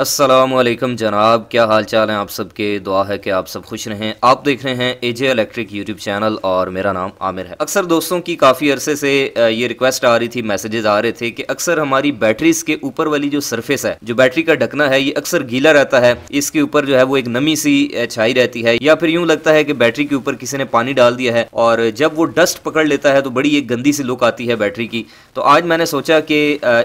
असलम जनाब क्या हाल चाल है आप सबके दुआ है कि आप सब खुश रहें आप देख रहे हैं एजे इलेक्ट्रिक यूट्यूब चैनल और मेरा नाम आमिर है अक्सर दोस्तों की काफ़ी अरसे से ये रिक्वेस्ट आ रही थी मैसेजेस आ रहे थे कि अक्सर हमारी बैटरीज के ऊपर वाली जो सरफेस है जो बैटरी का ढकना है ये अक्सर गीला रहता है इसके ऊपर जो है वो एक नमी सी छाई रहती है या फिर यूँ लगता है कि बैटरी के ऊपर किसी ने पानी डाल दिया है और जब वो डस्ट पकड़ लेता है तो बड़ी एक गंदी सी लुक आती है बैटरी की तो आज मैंने सोचा कि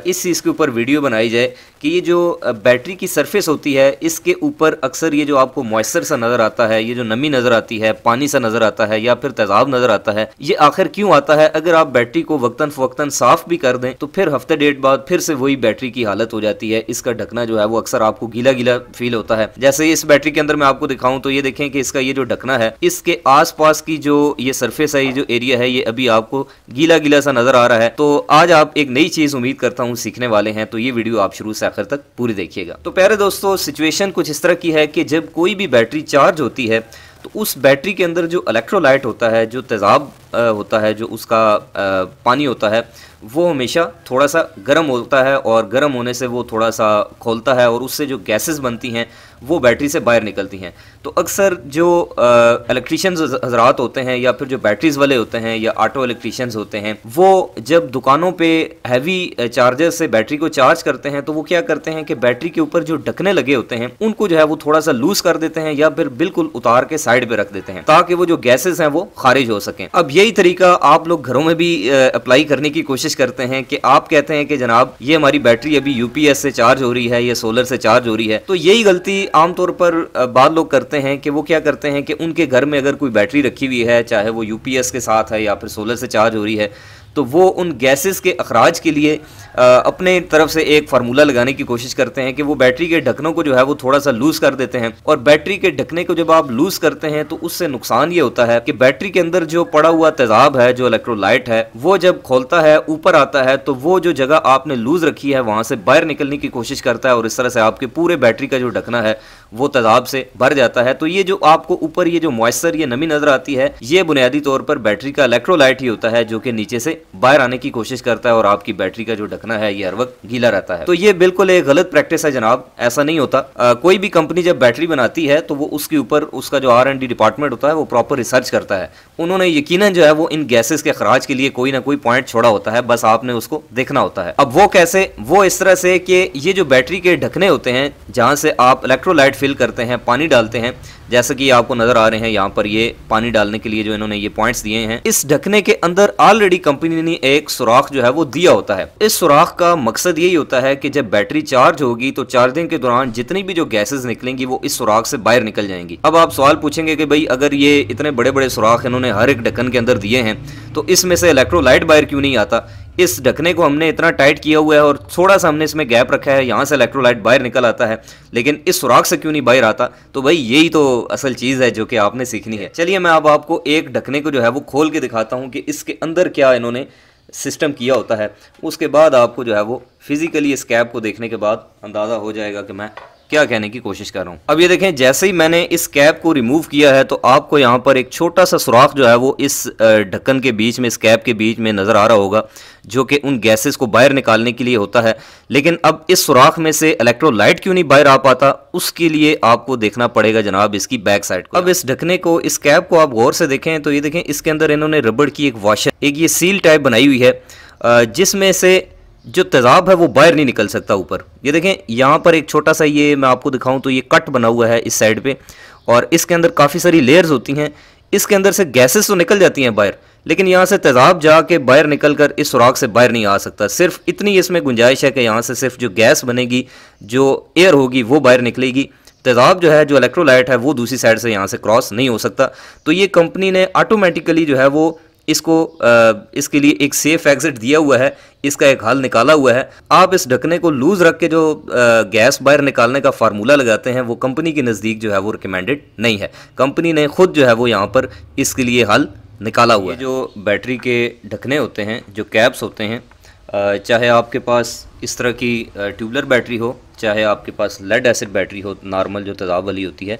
इस चीज़ के ऊपर वीडियो बनाई जाए कि ये जो बैटरी की सरफेस होती है इसके ऊपर अक्सर ये जो आपको मॉइस्चर सा नज़र आता है ये जो नमी नज़र आती है पानी सा नज़र आता है या फिर तेजाब नज़र आता है ये आखिर क्यों आता है अगर आप बैटरी को वक्ता फ़वक्ता साफ भी कर दें तो फिर हफ्ते डेढ़ बाद फिर से वही बैटरी की हालत हो जाती है इसका ढकना जो है वो अक्सर आपको गीला गीला फील होता है जैसे इस बैटरी के अंदर मैं आपको दिखाऊं तो ये देखें कि इसका ये जो ढकना है इसके आस की जो ये सर्फेस है ये जो एरिया है ये अभी आपको गीला गीला सा नजर आ रहा है तो आज आप एक नई चीज उम्मीद करता हूँ सीखने वाले हैं तो ये वीडियो आप शुरू से आखिर तक पूरी देखिएगा तो प्यारे दोस्तों सिचुएशन कुछ इस तरह की है कि जब कोई भी बैटरी चार्ज होती है तो उस बैटरी के अंदर जो इलेक्ट्रोलाइट होता है जो तेज़ाब होता है जो उसका पानी होता है वो हमेशा थोड़ा सा गर्म होता है और गर्म होने से वो थोड़ा सा खोलता है और उससे जो गैसेस बनती हैं वो बैटरी से बाहर निकलती हैं तो अक्सर जो इलेक्ट्रिशियंस हजरात होते हैं या फिर जो बैटरीज वाले होते हैं या ऑटो इलेक्ट्रीशियंस होते हैं वो जब दुकानों पे हैवी चार्जर से बैटरी को चार्ज करते हैं तो वो क्या करते हैं कि बैटरी के ऊपर जो ढकने लगे होते हैं उनको जो है वो थोड़ा सा लूज कर देते हैं या फिर बिल्कुल उतार के साइड पर रख देते हैं ताकि वो जो गैसेज हैं वो खारिज हो सकें अब यही तरीका आप लोग घरों में भी अप्लाई करने की कोशिश करते हैं कि आप कहते हैं कि जनाब ये हमारी बैटरी अभी यूपीएस से चार्ज हो रही है या सोलर से चार्ज हो रही है तो यही गलती आमतौर पर बाद लोग करते हैं कि वो क्या करते हैं कि उनके घर में अगर कोई बैटरी रखी हुई है चाहे वो यूपीएस के साथ है या फिर सोलर से चार्ज हो रही है तो वो उन गैसेस के अखराज के लिए आ, अपने तरफ से एक फार्मूला लगाने की कोशिश करते हैं कि वो बैटरी के ढकनों को जो है वो थोड़ा सा लूज़ कर देते हैं और बैटरी के ढकने को जब आप लूज़ करते हैं तो उससे नुकसान ये होता है कि बैटरी के अंदर जो पड़ा हुआ तेजाब है जो इलेक्ट्रोलाइट है वो जब खोलता है ऊपर आता है तो वो जो जगह आपने लूज़ रखी है वहाँ से बाहर निकलने की कोशिश करता है और इस तरह से आपके पूरे बैटरी का जो ढकना है वो तेजाब से भर जाता है तो ये जो आपको ऊपर ये जो मॉइस्चर ये नमी नज़र आती है ये बुनियादी तौर पर बैटरी का इलेक्ट्रोलाइट ही होता है जो कि नीचे से बाहर आने की कोशिश करता है और आपकी बैटरी का जो ढकना है ये हर वक्त गीला रहता है तो ये बिल्कुल एक गलत प्रैक्टिस है जनाब ऐसा नहीं होता आ, कोई भी कंपनी जब बैटरी बनाती है तो वो उसके ऊपर उसका जो आर एंड डी डिपार्टमेंट होता है वो प्रॉपर रिसर्च करता है उन्होंने यकीन जो है वो इन गैसेज के खराज के लिए कोई ना कोई पॉइंट छोड़ा होता है बस आपने उसको देखना होता है अब वो कैसे वो इस तरह से कि ये जो बैटरी के ढकने होते हैं जहाँ से आप इलेक्ट्रोलाइट फिल करते हैं पानी डालते हैं जैसे कि आपको नजर आ रहे हैं यहाँ पर ये पानी डालने के लिए जो इन्होंने ये पॉइंट्स दिए हैं इस ढकने के अंदर ऑलरेडी कंपनी ने एक सुराख जो है वो दिया होता है इस सुराख का मकसद यही होता है कि जब बैटरी चार्ज होगी तो चार्जिंग के दौरान जितनी भी जो गैसेज निकलेंगी वो इस सुराख से बाहर निकल जाएंगी अब आप सवाल पूछेंगे कि भाई अगर ये इतने बड़े बड़े सुराख इन्होंने हर एक ढक्कन के अंदर दिए हैं तो इसमें से इलेक्ट्रोलाइट बाहर क्यों नहीं आता इस ढकने को हमने इतना टाइट किया हुआ है और थोड़ा सा हमने इसमें गैप रखा है यहाँ से इलेक्ट्रोलाइट बाहर निकल आता है लेकिन इस सुराख से क्यों नहीं बाहर आता तो भाई यही तो असल चीज़ है जो कि आपने सीखनी है चलिए मैं अब आपको एक ढकने को जो है वो खोल के दिखाता हूँ कि इसके अंदर क्या इन्होंने सिस्टम किया होता है उसके बाद आपको जो है वो फिज़िकली इस कैब को देखने के बाद अंदाज़ा हो जाएगा कि मैं क्या कहने की कोशिश कर रहा हूँ अब ये देखें जैसे ही मैंने इस कैप को रिमूव किया है तो आपको यहाँ पर एक छोटा सा सुराख जो है वो इस ढक्कन के बीच में इस कैप के बीच में नज़र आ रहा होगा जो कि उन गैसेस को बाहर निकालने के लिए होता है लेकिन अब इस सुराख में से इलेक्ट्रोलाइट क्यों नहीं बाहर आ पाता उसके लिए आपको देखना पड़ेगा जनाब इसकी बैक साइड को अब इस ढकने को इस कैप को आप गौर से देखें तो ये देखें इसके अंदर इन्होंने रबड़ की एक वाशर एक ये सील टाइप बनाई हुई है जिसमें से जो तेज़ाब है वो बाहर नहीं निकल सकता ऊपर ये देखें यहाँ पर एक छोटा सा ये मैं आपको दिखाऊं तो ये कट बना हुआ है इस साइड पे और इसके अंदर काफ़ी सारी लेयर्स होती हैं इसके अंदर से गैसेस तो निकल जाती हैं बाहर लेकिन यहाँ से तेज़ाब जाके बाहर निकल कर इस सुराख से बाहर नहीं आ सकता सिर्फ इतनी इसमें गुंजाइश है कि यहाँ से सिर्फ जो गैस बनेगी जो एयर होगी वो बाहर निकलेगी तेज़ाब जो है जो इलेक्ट्रोलाइट है वो दूसरी साइड से यहाँ से क्रॉस नहीं हो सकता तो ये कंपनी ने ऑटोमेटिकली जो है वो इसको इसके लिए एक सेफ एग्जिट दिया हुआ है इसका एक हल निकाला हुआ है आप इस ढकने को लूज रख के जो गैस बाहर निकालने का फार्मूला लगाते हैं वो कंपनी के नज़दीक जो है वो रिकमेंडेड नहीं है कंपनी ने खुद जो है वो यहाँ पर इसके लिए हल निकाला हुआ है जो बैटरी के ढकने होते हैं जो कैप्स होते हैं चाहे आपके पास इस तरह की ट्यूबलर बैटरी हो चाहे आपके पास लेड एसिड बैटरी हो नॉर्मल जो तजाब वाली होती है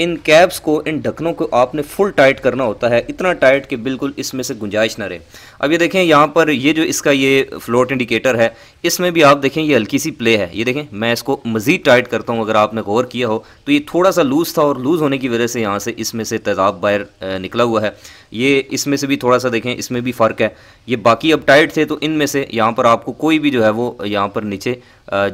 इन कैप्स को इन ढक्कनों को आपने फुल टाइट करना होता है इतना टाइट कि बिल्कुल इसमें से गुंजाइश ना रहे अब ये देखें यहाँ पर ये जो इसका ये फ्लोट इंडिकेटर है इसमें भी आप देखें ये हल्की सी प्ले है ये देखें मैं इसको मज़ीद टाइट करता हूँ अगर आपने गौर किया हो तो ये थोड़ा सा लूज़ था और लूज़ होने की वजह से यहाँ से इसमें से तेज़ाब बाहर निकला हुआ है ये इसमें से भी थोड़ा सा देखें इसमें भी फ़र्क है ये बाकी अब टाइट थे तो इनमें से यहाँ पर आपको कोई भी जो है वो यहाँ पर नीचे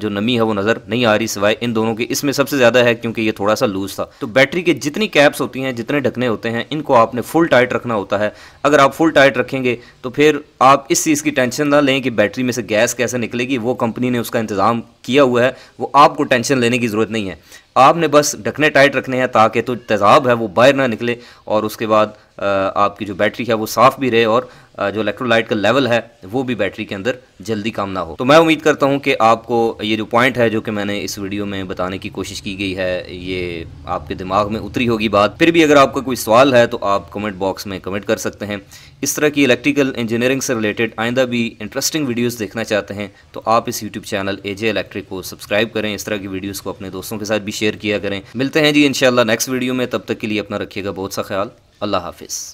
जो नमी है वो नज़र नहीं आ रही सिवाय इन दोनों की इसमें सबसे ज़्यादा है क्योंकि ये थोड़ा सा लूज़ था तो बैटरी के जितनी कैप्स होती हैं जितने ढकने होते हैं इनको आपने फुल टाइट रखना होता है अगर आप फुल टाइट रखेंगे तो फिर आप इस चीज़ की टेंशन ना लें कि बैटरी में से गैस कैसे निकलेगी वो कंपनी ने उसका इंतज़ाम किया हुआ है वो आपको टेंशन लेने की ज़रूरत नहीं है आपने बस ढकने टाइट रखने हैं ताकि तो तेज़ाब है वो बाहर ना निकले और उसके बाद आपकी जो बैटरी है वो साफ़ भी रहे और जो इलेक्ट्रोलाइट का लेवल है वो भी बैटरी के अंदर जल्दी काम ना हो तो मैं उम्मीद करता हूँ कि आपको ये जो पॉइंट है जो कि मैंने इस वीडियो में बताने की कोशिश की गई है ये आपके दिमाग में उतरी होगी बात फिर भी अगर आपका कोई सवाल है तो आप कमेंट बॉक्स में कमेंट कर सकते हैं इस तरह की इलेक्ट्रिकल इंजीनियरिंग से रिलेटेड आइंदा भी इंटरेस्टिंग वीडियोस देखना चाहते हैं तो आप इस यूट्यूब चैनल एजे इलेक्ट्रिक को सब्सक्राइब करें इस तरह की वीडियोस को अपने दोस्तों के साथ भी शेयर किया करें मिलते हैं जी इंशाल्लाह नेक्स्ट वीडियो में तब तक के लिए अपना रखिएगा बहुत सा ख्याल अल्लाह हाफिज़